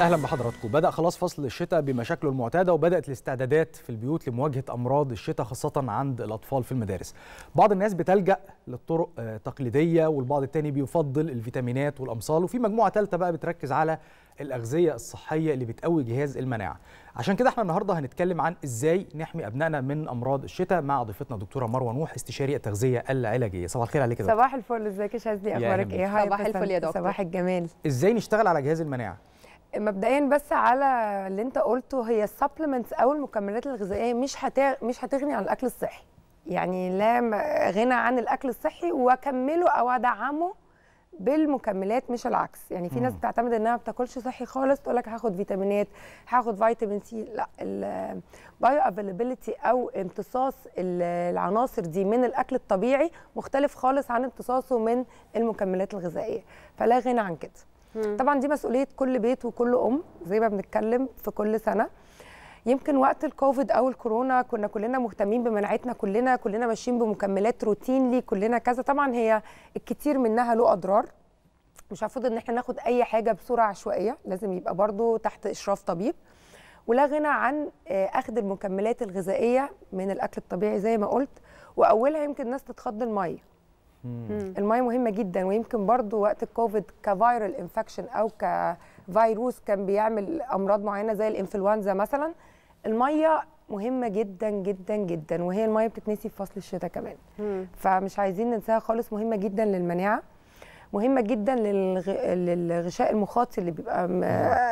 اهلا بحضراتكم بدا خلاص فصل الشتاء بمشاكله المعتاده وبدات الاستعدادات في البيوت لمواجهه امراض الشتاء خاصه عند الاطفال في المدارس بعض الناس بتلجا للطرق التقليديه آه، والبعض التاني بيفضل الفيتامينات والامصال وفي مجموعه ثالثه بقى بتركز على الاغذيه الصحيه اللي بتقوي جهاز المناعه عشان كده احنا النهارده هنتكلم عن ازاي نحمي ابنائنا من امراض الشتاء مع ضيفتنا الدكتوره مروه نوح استشاري التغذيه العلاجيه صباح الخير عليك يا صباح الفل ازيك يا شاذلي اخبارك ايه صباح الفل يا دكتور صباح الجمال ازاي نشتغل على جهاز المناعه مبدئيا بس على اللي انت قلته هي السبلمنتس او المكملات الغذائيه مش مش هتغني عن الاكل الصحي يعني لا غنى عن الاكل الصحي واكمله او ادعمه بالمكملات مش العكس يعني في ناس بتعتمد انها ما بتاكلش صحي خالص تقول لك هاخد فيتامينات هاخد فيتامين سي لا البايو افيلابيلتي او امتصاص العناصر دي من الاكل الطبيعي مختلف خالص عن امتصاصه من المكملات الغذائيه فلا غنى عن كده مم. طبعا دي مسؤوليه كل بيت وكل ام زي ما بنتكلم في كل سنه يمكن وقت الكوفيد او الكورونا كنا كلنا مهتمين بمناعتنا كلنا كلنا ماشيين بمكملات روتين لي كلنا كذا طبعا هي الكتير منها له اضرار مش هفوض ان احنا ناخد اي حاجه بصوره عشوائيه لازم يبقى برضو تحت اشراف طبيب ولا غنى عن آه، اخذ المكملات الغذائيه من الاكل الطبيعي زي ما قلت واولها يمكن الناس تتخض الميه الميه مهمه جدا ويمكن برضو وقت الكوفيد كفيرال انفكشن او كفيروس كان بيعمل امراض معينه زي الانفلونزا مثلا الميه مهمه جدا جدا جدا وهي الميه بتتنسي في فصل الشتاء كمان فمش عايزين ننساها خالص مهمه جدا للمناعه مهمه جدا للغ... للغشاء المخاطي اللي بيبقى م...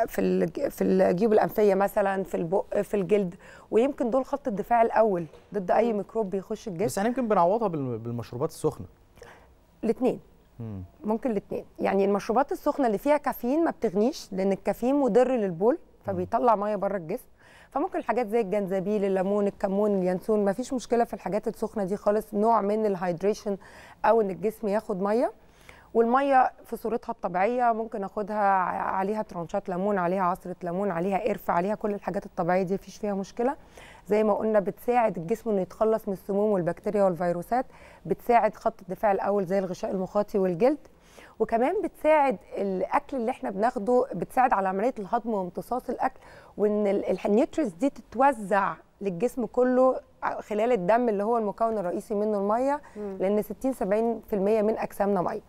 في في الجيوب الانفيه مثلا في البق في الجلد ويمكن دول خط الدفاع الاول ضد اي ميكروب بيخش الجسم بس احنا يمكن بنعوضها بالمشروبات السخنه الاثنين ممكن الاثنين يعني المشروبات السخنه اللي فيها كافيين ما بتغنيش لان الكافيين مضر للبول فبيطلع ميه بره الجسم فممكن الحاجات زي الجنزبيل الليمون الكمون اليانسون ما فيش مشكله في الحاجات السخنه دي خالص نوع من الهايدريشن او ان الجسم ياخد ميه والميه في صورتها الطبيعيه ممكن اخدها عليها ترانشات ليمون عليها عصره ليمون عليها قرف عليها كل الحاجات الطبيعيه دي مفيش فيها مشكله زي ما قلنا بتساعد الجسم انه يتخلص من السموم والبكتيريا والفيروسات بتساعد خط الدفاع الاول زي الغشاء المخاطي والجلد وكمان بتساعد الاكل اللي احنا بناخده بتساعد على عمليه الهضم وامتصاص الاكل وان النيوتريس دي تتوزع للجسم كله خلال الدم اللي هو المكون الرئيسي منه الميه لان 60 70% من اجسامنا ميه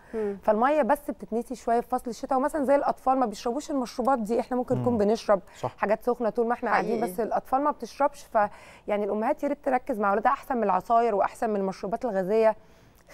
فالميه بس بتتنسي شويه في فصل الشتاء ومثلا زي الاطفال ما بيشربوش المشروبات دي احنا ممكن نكون بنشرب صح. حاجات سخنه طول ما احنا قاعدين بس الاطفال ما بتشربش فيعني الامهات يا ريت تركز مع اولادها احسن من العصاير واحسن من المشروبات الغازيه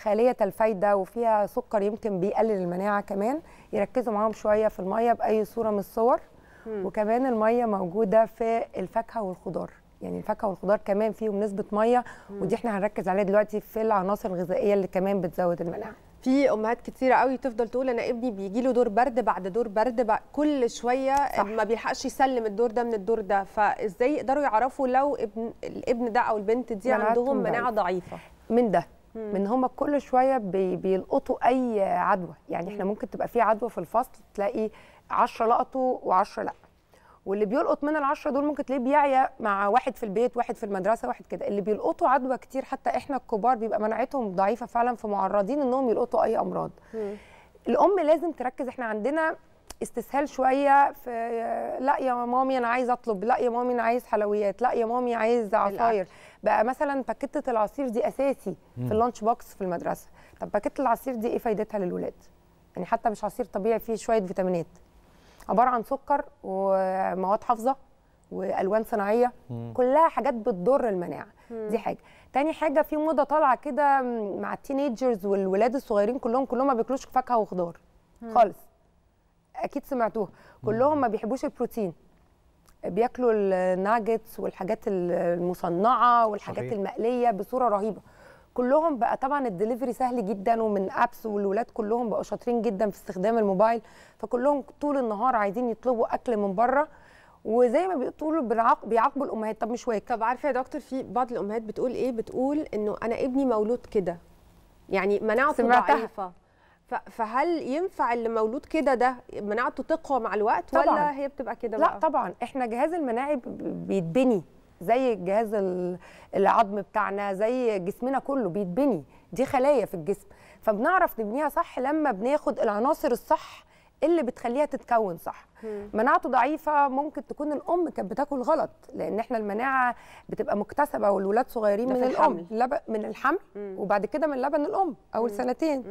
خاليه الفايده وفيها سكر يمكن بيقلل المناعه كمان يركزوا معاهم شويه في الميه باي صوره من الصور مم. وكمان الميه موجوده في الفاكهه والخضار يعني الفاكهه والخضار كمان فيهم نسبه ميه ودي احنا هنركز عليها دلوقتي في العناصر الغذائيه اللي كمان بتزود المناعه في امهات كتيره قوي تفضل تقول انا ابني بيجي له دور برد بعد دور برد بعد كل شويه صح. ما بيلحقش يسلم الدور ده من الدور ده فازاي يقدروا يعرفوا لو ابن الابن ده او البنت دي عندهم مناعه ضعيفه من ده من هما كل شويه بي بيلقطوا اي عدوى يعني احنا ممكن تبقى في عدوى في الفصل تلاقي 10 لقطوا و10 لا واللي بيلقط من العشرة دول ممكن تلاقيه بيعيا مع واحد في البيت واحد في المدرسه واحد كده اللي بيلقطوا عدوى كتير حتى احنا الكبار بيبقى مناعتهم ضعيفه فعلا فمعرضين انهم يلقطوا اي امراض مم. الام لازم تركز احنا عندنا استسهال شويه في لا يا مامي انا عايز اطلب لا يا مامي انا عايز حلويات لا يا مامي عايز عصاير بقى مثلا باكيته العصير دي اساسي مم. في اللانش بوكس في المدرسه طب باكيته العصير دي ايه فايدتها للولاد يعني حتى مش عصير طبيعي فيه شويه فيتامينات عباره عن سكر ومواد حافظه والوان صناعيه مم. كلها حاجات بتضر المناعه مم. دي حاجه تاني حاجه في موضه طالعه كده مع التينيجرز والولاد الصغيرين كلهم كلهم ما بياكلوش فاكهه وخضار مم. خالص اكيد سمعتوها كلهم ما بيحبوش البروتين بياكلوا الناجتس والحاجات المصنعه والحاجات صحيح. المقليه بصوره رهيبه كلهم بقى طبعا الدليفري سهل جدا ومن ابس والولاد كلهم بقوا شاطرين جدا في استخدام الموبايل فكلهم طول النهار عايزين يطلبوا اكل من بره وزي ما بيقولوا بيعاقبوا الامهات طب مش واكل طب عارفه يا دكتور في بعض الامهات بتقول ايه بتقول انه انا ابني مولود كده يعني مناعته ضعيفه فهل ينفع اللي مولود كده ده مناعته تقوى مع الوقت طبعًا. ولا هي بتبقى كده لا بقى؟ طبعا احنا جهاز المناعي بيتبني زي الجهاز العظم بتاعنا زي جسمنا كله بيتبني دي خلايا في الجسم فبنعرف نبنيها صح لما بناخد العناصر الصح اللي بتخليها تتكون صح مناعته ضعيفه ممكن تكون الام كانت بتاكل غلط لان احنا المناعه بتبقى مكتسبه والولاد صغيرين من الام من الحمل مم. وبعد كده من لبن الام اول مم. سنتين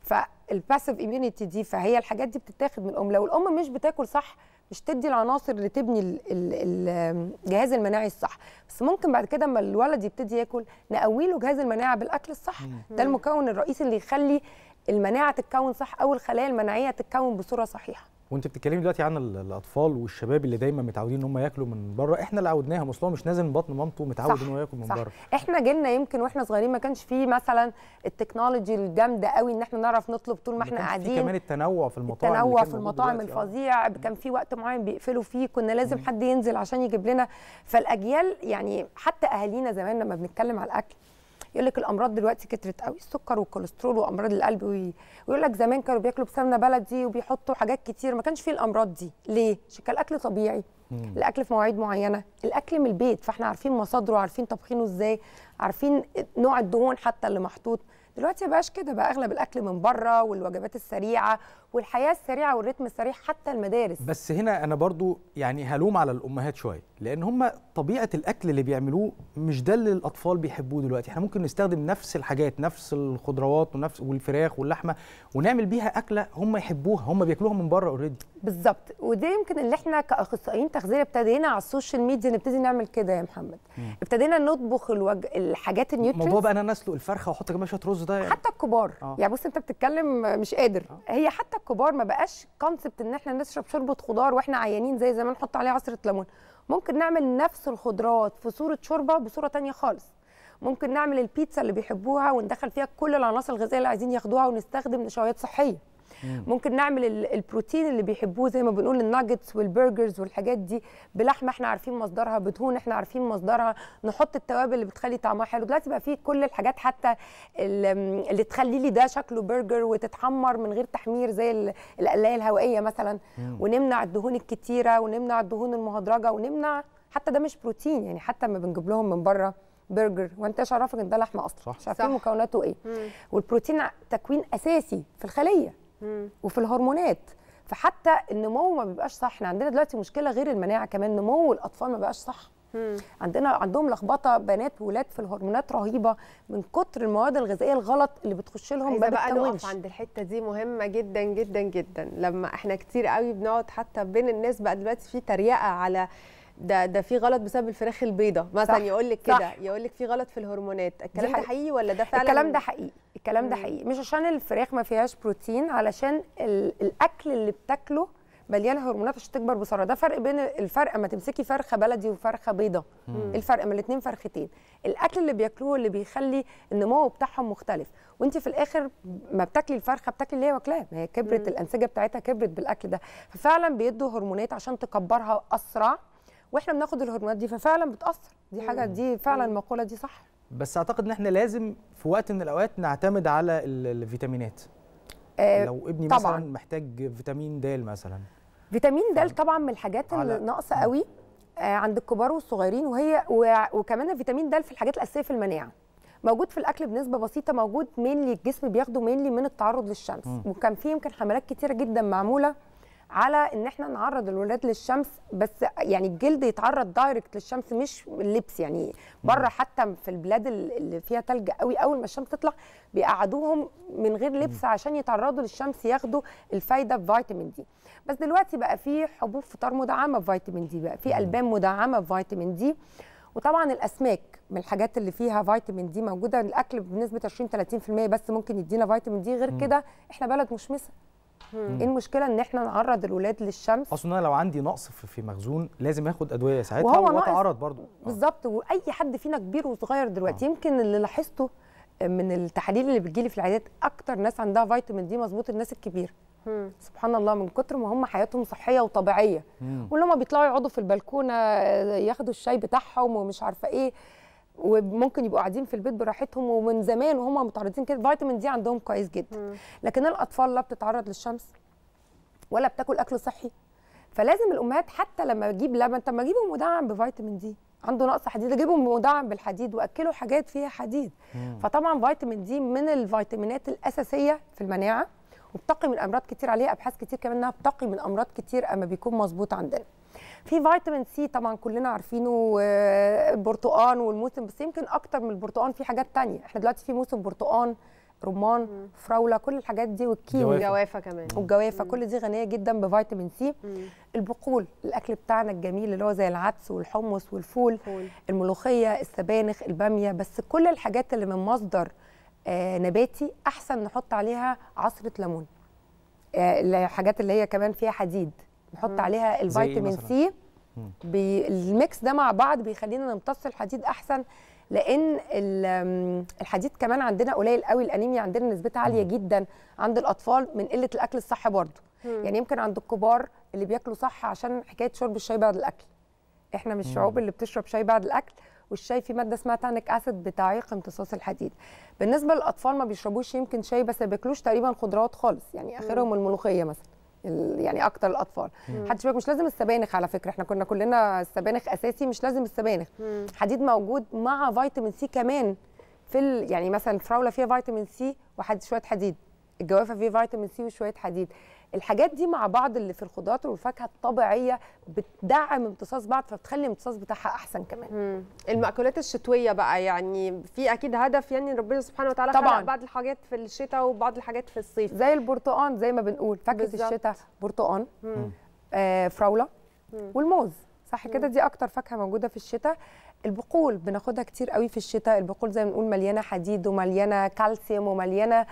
فالباسيف ايميونيتي دي فهي الحاجات دي بتتاخد من الام لو الام مش بتاكل صح مش تدي العناصر اللي تبني الجهاز المناعي الصح بس ممكن بعد كده اما الولد يبتدي ياكل نقوي له جهاز المناعه بالاكل الصح ده المكون الرئيسي اللي يخلي المناعه تتكون صح او الخلايا المناعيه تتكون بصوره صحيحه وانت بتتكلمي دلوقتي عن الاطفال والشباب اللي دايما متعودين ان هم ياكلوا من بره احنا اللي عودناهم اصلا مش نازل من بطن مامته متعود ان هو ياكل من بره احنا جيلنا يمكن واحنا صغيرين ما كانش فيه مثلا التكنولوجي الجامده قوي ان احنا نعرف نطلب طول ما احنا قاعدين كمان التنوع في المطاعم التنوع في المطاعم آه. الفظيع كان في وقت معين بيقفلوا فيه كنا لازم مم. حد ينزل عشان يجيب لنا فالاجيال يعني حتى اهالينا زمان لما بنتكلم على الاكل يقول لك الامراض دلوقتي كترت قوي السكر والكوليسترول وامراض القلب ويقول لك زمان كانوا بياكلوا بسمنه بلدي وبيحطوا حاجات كتير ما كانش فيه الامراض دي ليه عشان كان الاكل طبيعي مم. الاكل في مواعيد معينه الاكل من البيت فاحنا عارفين مصادره عارفين طبخينه ازاي عارفين نوع الدهون حتى اللي محطوط دلوقتي ما بقاش كده بقى اغلب الاكل من بره والوجبات السريعه والحياه السريعه والريتم السريع حتى المدارس بس هنا انا برضو يعني هلوم على الامهات شويه لان هم طبيعه الاكل اللي بيعملوه مش ده اللي الاطفال بيحبوه دلوقتي احنا ممكن نستخدم نفس الحاجات نفس الخضروات ونفس والفراخ واللحمه ونعمل بيها اكله هم يحبوها هم بياكلوها من بره اوريدي بالظبط وده يمكن اللي احنا كاخصائيين تغذيه ابتدينا على السوشيال ميديا نبتدي نعمل كده يا محمد ابتدينا نطبخ الوج... الحاجات النيوترينز موضوع بقى انا اسلق الفرخه واحط كمان شويه رز ده يعني. حتى الكبار آه. يعني بص انت بتتكلم مش قادر آه. هي حتى الكبار ما بقاش كونسبت ان احنا نشرب شوربه خضار واحنا عيانين زي زمان نحط عليه عصره ليمون ممكن نعمل نفس الخضروات في صوره شوربه بصوره تانية خالص ممكن نعمل البيتزا اللي بيحبوها وندخل فيها كل العناصر الغذائيه اللي عايزين ياخدوها ونستخدم نشويات صحيه ممكن نعمل البروتين اللي بيحبوه زي ما بنقول الناجتس والبرجرز والحاجات دي بلحمه احنا عارفين مصدرها بدهون احنا عارفين مصدرها نحط التوابل اللي بتخلي طعمها حلو دلوقتي بقى فيه كل الحاجات حتى اللي تخلي لي ده شكله برجر وتتحمر من غير تحمير زي القلايه الهوائيه مثلا مم. ونمنع الدهون الكتيره ونمنع الدهون المهدرجه ونمنع حتى ده مش بروتين يعني حتى ما بنجيب لهم من بره برجر وانت ايش ان ده لحمه اصلا صح مش عارفين مكوناته ايه مم. والبروتين تكوين اساسي في الخليه وفي الهرمونات فحتى النمو ما بيبقاش صح احنا عندنا دلوقتي مشكله غير المناعه كمان نمو الاطفال ما بقاش صح مم. عندنا عندهم لخبطه بنات وولاد في الهرمونات رهيبه من كتر المواد الغذائيه الغلط اللي بتخش لهم ما بقى نقف عند الحته دي مهمه جدا جدا جدا لما احنا كتير قوي بنقعد حتى بين الناس بقى دلوقتي في تريقه على ده ده في غلط بسبب الفراخ البيضاء مثلا يقول لك كده يقول لك في غلط في الهرمونات الكلام ده حقيقي ولا ده فعلا الكلام ده حقيقي الكلام ده حقيقي مش عشان الفراخ ما فيهاش بروتين علشان الاكل اللي بتاكله مليان هرمونات عشان تكبر بسرعه ده فرق بين الفرق اما تمسكي فرخه بلدي وفرخه بيضه الفرق ما الاثنين فرختين الاكل اللي بياكلوه اللي بيخلي النمو بتاعهم مختلف وانت في الاخر ما بتاكلي الفرخه بتاكلي اللي هي واكلاها ما هي كبرت الانسجه بتاعتها كبرت بالاكل ده ففعلا بيدوا هرمونات عشان تكبرها اسرع واحنا بناخد الهرمونات دي ففعلا بتاثر دي حاجه دي فعلا المقوله دي صح بس اعتقد ان احنا لازم في وقت من الاوقات نعتمد على الفيتامينات آه لو ابني طبعًا. مثلا محتاج فيتامين د مثلا فيتامين د طبعا من الحاجات اللي ناقصه قوي آه، عند الكبار والصغيرين وهي وكمان الفيتامين د في الحاجات الاساسيه في المناعه موجود في الاكل بنسبه بسيطه موجود مينلي الجسم بياخده مينلي من التعرض للشمس م. وكان في يمكن حملات كتيره جدا معموله على ان احنا نعرض الولاد للشمس بس يعني الجلد يتعرض دايركت للشمس مش اللبس يعني بره حتى في البلاد اللي فيها تلج قوي اول ما الشمس تطلع بيقعدوهم من غير لبس عشان يتعرضوا للشمس ياخدوا الفايده بفيتامين دي بس دلوقتي بقى في حبوب فطار مدعمه بفيتامين دي بقى في البان مدعمه بفيتامين دي وطبعا الاسماك من الحاجات اللي فيها فيتامين دي موجوده الاكل بنسبه 20 30% بس ممكن يدينا فيتامين دي غير كده احنا بلد مشمسه ايه المشكله ان احنا نعرض الولاد للشمس اصل انا لو عندي نقص في مخزون لازم اخد ادويه ساعتها وهو واتعرض برضو آه. بالظبط واي حد فينا كبير وصغير دلوقتي آه. يمكن اللي لاحظته من التحاليل اللي بتجيلي في العيادات اكتر ناس عندها فيتامين دي مظبوط الناس الكبيره سبحان الله من كتر ما هم حياتهم صحيه وطبيعيه واللي هم بيطلعوا يقعدوا في البلكونه آه، ياخدوا الشاي بتاعهم ومش عارفه ايه وممكن يبقوا قاعدين في البيت براحتهم ومن زمان وهم متعرضين كده فيتامين دي عندهم كويس جدا لكن الاطفال لا بتتعرض للشمس ولا بتاكل اكل صحي فلازم الامهات حتى لما اجيب لبن طب ما اجيبه مدعم بفيتامين دي عنده نقص حديد اجيبه مدعم بالحديد واكله حاجات فيها حديد مم. فطبعا فيتامين دي من الفيتامينات الاساسيه في المناعه وبتقي من امراض كتير عليها ابحاث كتير كمان انها بتقي من امراض كتير اما بيكون مظبوط عندنا في فيتامين سي طبعا كلنا عارفينه البرتقان والموسم بس يمكن اكتر من البرتقان في حاجات تانية احنا دلوقتي في موسم برتقان رمان فراوله كل الحاجات دي والكيوي والجوافه كمان والجوافه كل دي غنيه جدا بفيتامين سي مم. البقول الاكل بتاعنا الجميل اللي هو زي العدس والحمص والفول فول. الملوخيه السبانخ الباميه بس كل الحاجات اللي من مصدر آه نباتي احسن نحط عليها عصره ليمون آه الحاجات اللي هي كمان فيها حديد نحط عليها الفيتامين سي إيه الميكس ده مع بعض بيخلينا نمتص الحديد احسن لان الحديد كمان عندنا قليل قوي الانيميا عندنا نسبتها عاليه جدا عند الاطفال من قله الاكل الصح برضه يعني يمكن عند الكبار اللي بياكلوا صح عشان حكايه شرب الشاي بعد الاكل احنا من الشعوب اللي بتشرب شاي بعد الاكل والشاي فيه ماده اسمها تانيك اسيد بتعيق امتصاص الحديد بالنسبه للاطفال ما بيشربوش يمكن شاي بس ما بياكلوش تقريبا خضروات خالص يعني اخرهم الملوخيه مثلا يعني اكتر الاطفال حد بالك مش لازم السبانخ على فكره احنا كنا كلنا السبانخ اساسي مش لازم السبانخ مم. حديد موجود مع فيتامين سي كمان في ال... يعني مثلا الفراوله فيها فيتامين سي وحد شويه حديد الجوافه فيها فيتامين سي وشويه حديد الحاجات دي مع بعض اللي في الخضروات والفاكهه الطبيعيه بتدعم امتصاص بعض فبتخلي الامتصاص بتاعها احسن كمان مم. المأكولات الشتويه بقى يعني في اكيد هدف يعني ربنا سبحانه وتعالى طبعا بعض الحاجات في الشتاء وبعض الحاجات في الصيف زي البرتقان زي ما بنقول فاكهه الشتاء برتقان آه فراوله مم. والموز صح كده دي اكتر فاكهه موجوده في الشتاء البقول بناخدها كتير قوي في الشتاء البقول زي ما بنقول مليانه حديد ومليانه كالسيوم ومليانه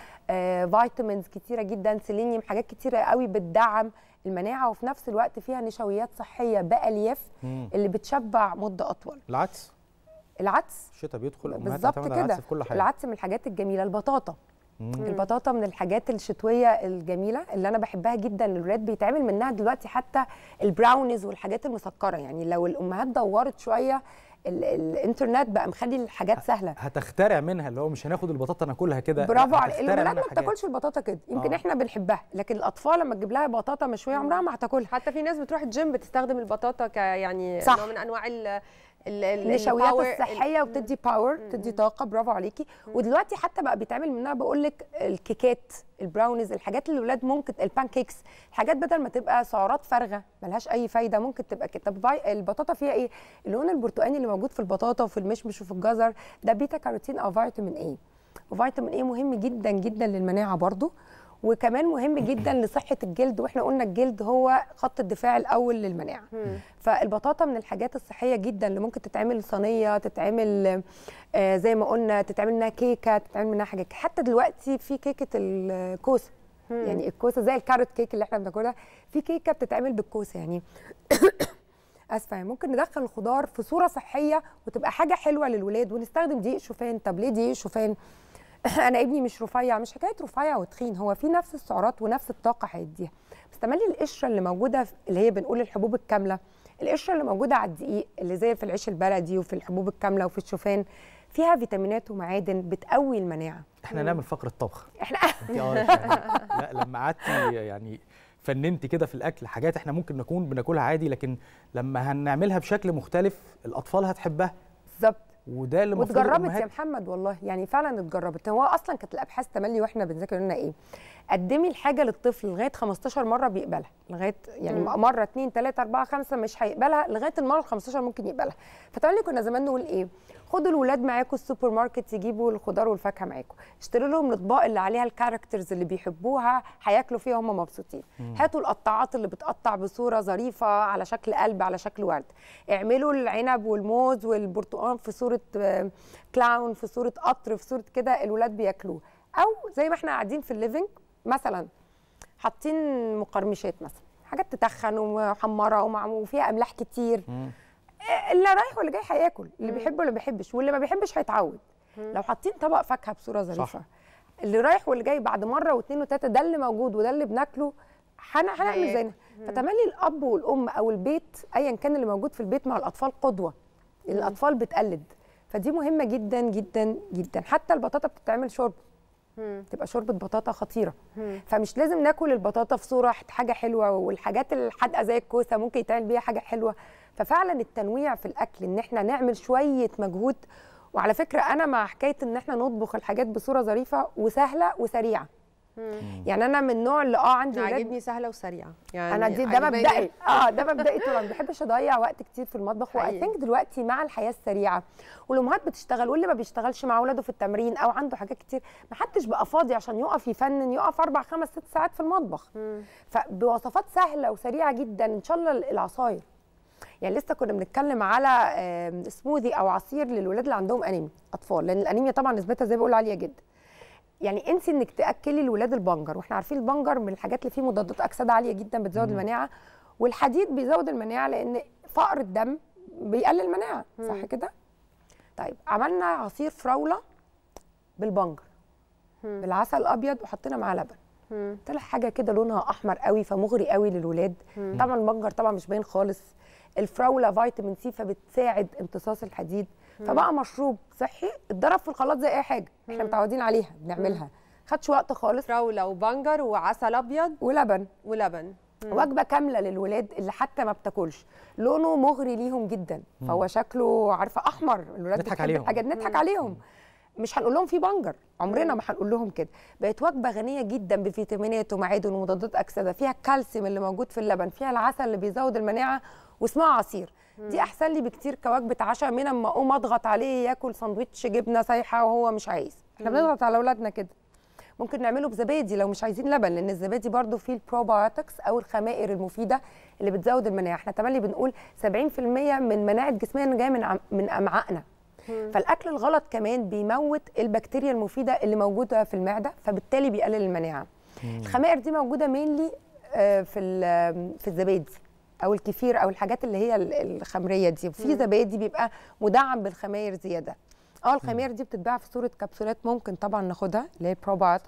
فيتامينز آه، كتيره جدا سيلينيوم حاجات كتيره قوي بتدعم المناعه وفي نفس الوقت فيها نشويات صحيه بالياف اللي بتشبع مده اطول العدس العدس الشتاء بيدخل بالظبط كده العدس, في كل حاجة. العدس من الحاجات الجميله البطاطا مم. البطاطا من الحاجات الشتويه الجميله اللي انا بحبها جدا الولاد بيتعمل منها دلوقتي حتى البراونيز والحاجات المسكره يعني لو الامهات دورت شويه الانترنت بقى مخلي الحاجات سهله هتخترع منها اللي هو مش هناخد البطاطا ناكلها كده برافو عليك الولاد ما بتاكلش البطاطا كده يمكن آه. احنا بنحبها لكن الاطفال لما تجيب لها بطاطا مشويه عمرها ما هتاكلها حتى في ناس بتروح الجيم بتستخدم البطاطا كيعني نوع من انواع النشويات الصحيه وبتدي باور بتدي طاقه برافو عليكي ودلوقتي حتى بقى بيتعمل منها بقول لك الكيكات البراونيز الحاجات اللي الولاد ممكن البانكيكس الحاجات بدل ما تبقى سعرات فارغه ملهاش اي فايده ممكن تبقى كده طب البطاطا فيها ايه اللون البرتقاني اللي موجود في البطاطا وفي المشمش وفي الجزر ده بيتا كاروتين او فيتامين ايه وفيتامين ايه مهم جدا جدا للمناعه برضو وكمان مهم جدا لصحه الجلد واحنا قلنا الجلد هو خط الدفاع الاول للمناعه فالبطاطا من الحاجات الصحيه جدا اللي ممكن تتعمل صينيه تتعمل آه زي ما قلنا تتعمل منها كيكه تتعمل منها حاجات حتى دلوقتي في كيكه الكوسه يعني الكوسه زي الكاروت كيك اللي احنا بناكلها في كيكه بتتعمل بالكوسه يعني اسفه يعني ممكن ندخل الخضار في صوره صحيه وتبقى حاجه حلوه للولاد ونستخدم دقيق شوفان طب ليه دقيق شوفان انا ابني مش رفيع مش حكايه رفيع وتخين هو في نفس السعرات ونفس الطاقه هيديها بس تملي القشره اللي موجوده اللي هي بنقول الحبوب الكامله القشره اللي موجوده على الدقيق اللي زي في العيش البلدي وفي الحبوب الكامله وفي الشوفان فيها فيتامينات ومعادن بتقوي المناعه احنا نعمل فقره طبخ احنا آه، لا لما قعدت يعني فننت كده في الاكل حاجات احنا ممكن نكون بناكلها عادي لكن لما هنعملها بشكل مختلف الاطفال هتحبها بالظبط وده اللي واتجربت يا محمد والله يعني فعلا اتجربت هو اصلا كانت الابحاث تملي واحنا بنذاكر قلنا ايه قدمي الحاجه للطفل لغايه 15 مره بيقبلها لغايه يعني م. مره 2 3 4 5 مش هيقبلها لغايه المره ال 15 ممكن يقبلها فتملي كنا زمان نقول ايه خدوا الولاد معاكم السوبر ماركت يجيبوا الخضار والفاكهه معاكم اشتروا لهم الاطباق اللي عليها الكاركترز اللي بيحبوها هياكلوا فيها هم مبسوطين هاتوا القطاعات اللي بتقطع بصوره ظريفه على شكل قلب على شكل ورد اعملوا العنب والموز والبرتقال في صوره كلاون آه، في صوره قطر في صوره كده الولاد بياكلوه او زي ما احنا قاعدين في الليفنج مثلا حاطين مقرمشات مثلا حاجات تتخن ومحمره وفيها املاح كتير مم. اللي رايح واللي جاي هياكل اللي بيحبه واللي ما بيحبش واللي ما بيحبش هيتعود لو حاطين طبق فاكهه بصوره ظريفه صح. اللي رايح واللي جاي بعد مره واثنين وثلاثه ده اللي موجود وده اللي بناكله هنعمل زينا فتملي الاب والام او البيت ايا كان اللي موجود في البيت مع الاطفال قدوه الاطفال بتقلد فدي مهمه جدا جدا جدا حتى البطاطا بتتعمل شوربه تبقى شوربه بطاطا خطيره فمش لازم ناكل البطاطا في صوره حاجه حلوه والحاجات الحادقه زي الكوسه ممكن يتعمل بيها حاجه حلوه ففعلا التنويع في الاكل ان احنا نعمل شويه مجهود وعلى فكره انا مع حكايه ان احنا نطبخ الحاجات بصوره ظريفه وسهله وسريعه يعني انا من النوع اللي اه عندي عاجبني سهله وسريعه يعني انا دي ده مبدئي اه ده مبدئي طبعا ما بحبش اضيع وقت كتير في المطبخ واي ثينك دلوقتي مع الحياه السريعه والامهات بتشتغل واللي ما بيشتغلش مع اولاده في التمرين او عنده حاجات كتير ما حدش بقى فاضي عشان يقف يفنن يقف اربع خمس ست ساعات في المطبخ فبوصفات سهله وسريعه جدا ان شاء الله العصاير يعني لسه كنا بنتكلم على سموذي او عصير للولاد اللي عندهم انيميا اطفال لان الانيميا طبعا نسبتها زي ما بقول عاليه جدا يعني انسي انك تاكلي الولاد البنجر واحنا عارفين البنجر من الحاجات اللي فيه مضادات اكسده عاليه جدا بتزود المناعه والحديد بيزود المناعه لان فقر الدم بيقلل المناعه صح كده طيب عملنا عصير فراوله بالبنجر بالعسل الابيض وحطينا معاه لبن طلع حاجه كده لونها احمر قوي فمغري قوي للولاد طبعا البنجر طبعا مش باين خالص الفراوله فيتامين سي فبتساعد امتصاص الحديد فبقى مشروب صحي اتضرب في الخلاط زي اي حاجه احنا متعودين عليها بنعملها خدش وقت خالص فراوله وبنجر وعسل ابيض ولبن ولبن مم. وجبه كامله للولاد اللي حتى ما بتاكلش لونه مغري ليهم جدا فهو شكله عارفه احمر الولاد بتضحك عليهم حاجه نضحك عليهم مش هنقول لهم في بنجر عمرنا ما هنقول لهم كده بقت وجبه غنيه جدا بفيتامينات ومعادن ومضادات اكسده فيها الكالسيوم اللي موجود في اللبن فيها العسل اللي بيزود المناعه واسمها عصير دي احسن لي بكتير كوجبه عشاء من اما اقوم اضغط عليه ياكل ساندوتش جبنه سايحه وهو مش عايز احنا بنضغط على اولادنا كده ممكن نعمله بزبادي لو مش عايزين لبن لان الزبادي برضو فيه البروبايوتكس او الخمائر المفيده اللي بتزود المناعه احنا تملي بنقول 70% من مناعه جسمنا جايه من من امعائنا فالاكل الغلط كمان بيموت البكتيريا المفيده اللي موجوده في المعده فبالتالي بيقلل المناعه الخمائر دي موجوده مينلي آه، في في الزبادي او الكفير او الحاجات اللي هي الخمريه دي وفي زبادي بيبقى مدعم بالخماير زياده اه الخماير دي بتتباع في صوره كبسولات ممكن طبعا ناخدها اللي هي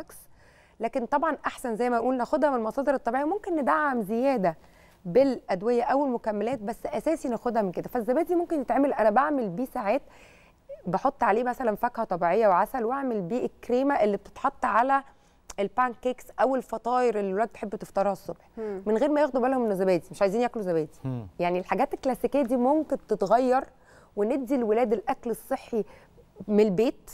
لكن طبعا احسن زي ما نقول ناخدها من المصادر الطبيعيه ممكن ندعم زياده بالادويه او المكملات بس اساسي ناخدها من كده فالزبادي ممكن يتعمل انا بعمل بيه ساعات بحط عليه مثلا فاكهه طبيعيه وعسل واعمل بيه الكريمه اللي بتتحط على البان كيكس او الفطاير اللي الولاد بتحب تفطرها الصبح مم. من غير ما ياخدوا بالهم من الزبادي مش عايزين ياكلوا زبادي مم. يعني الحاجات الكلاسيكيه دي ممكن تتغير وندي الولاد الاكل الصحي من البيت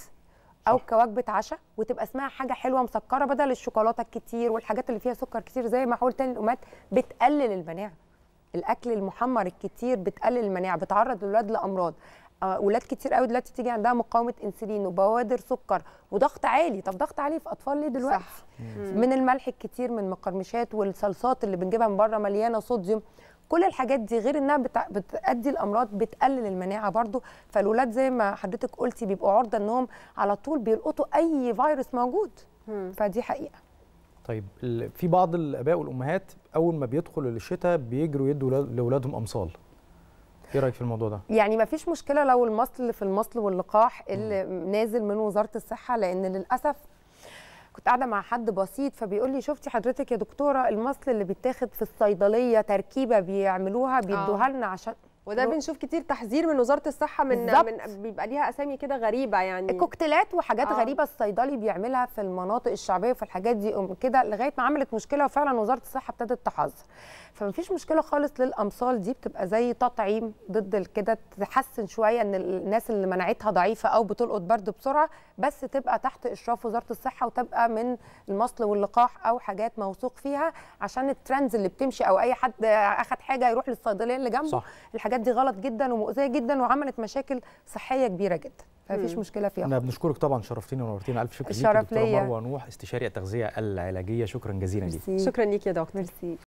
او كوجبه عشاء وتبقى اسمها حاجه حلوه مسكره بدل الشوكولاته الكتير والحاجات اللي فيها سكر كتير زي ما حول تاني الامهات بتقلل المناعه الاكل المحمر الكتير بتقلل المناعه بتعرض الولاد لامراض اولاد آه، كتير قوي دلوقتي تيجي عندها مقاومه انسولين وبوادر سكر وضغط عالي طب ضغط عالي في اطفال ليه دلوقتي صح. من الملح الكتير من المقرمشات والصلصات اللي بنجيبها من بره مليانه صوديوم كل الحاجات دي غير انها بتادي الامراض بتقلل المناعه برضو فالولاد زي ما حضرتك قلتي بيبقوا عرضه انهم على طول بيلقطوا اي فيروس موجود فدي حقيقه طيب في بعض الاباء والامهات اول ما بيدخل الشتاء بيجروا يدوا لاولادهم امصال ايه رايك في الموضوع ده يعني ما فيش مشكله لو المصل في المصل واللقاح اللي م. نازل من وزاره الصحه لان للاسف كنت قاعده مع حد بسيط فبيقول لي شفتي حضرتك يا دكتوره المصل اللي بيتاخد في الصيدليه تركيبه بيعملوها بيدوها لنا عشان وده بنشوف كتير تحذير من وزاره الصحه من, من بيبقى ليها اسامي كده غريبه يعني كوكتيلات وحاجات آه. غريبه الصيدلي بيعملها في المناطق الشعبيه وفي الحاجات دي كده لغايه ما عملت مشكله وفعلا وزاره الصحه ابتدت تحذر فمفيش مشكله خالص للامصال دي بتبقى زي تطعيم ضد كده تحسن شويه ان الناس اللي مناعتها ضعيفه او بتلقط برد بسرعه بس تبقى تحت اشراف وزاره الصحه وتبقى من المصل واللقاح او حاجات موثوق فيها عشان الترندز اللي بتمشي او اي حد اخذ حاجه يروح للصيدليه اللي جنبه صح. الحاجات دي غلط جدا ومؤذيه جدا وعملت مشاكل صحيه كبيره جدا فمفيش مشكله فيها احنا بنشكرك طبعا شرفتيني ونورتينا الف شكر ليك دكتوره مروه نوح استشاري التغذيه العلاجيه شكرا جزيلا ليك شكرا ليك يا دكتور ميرسي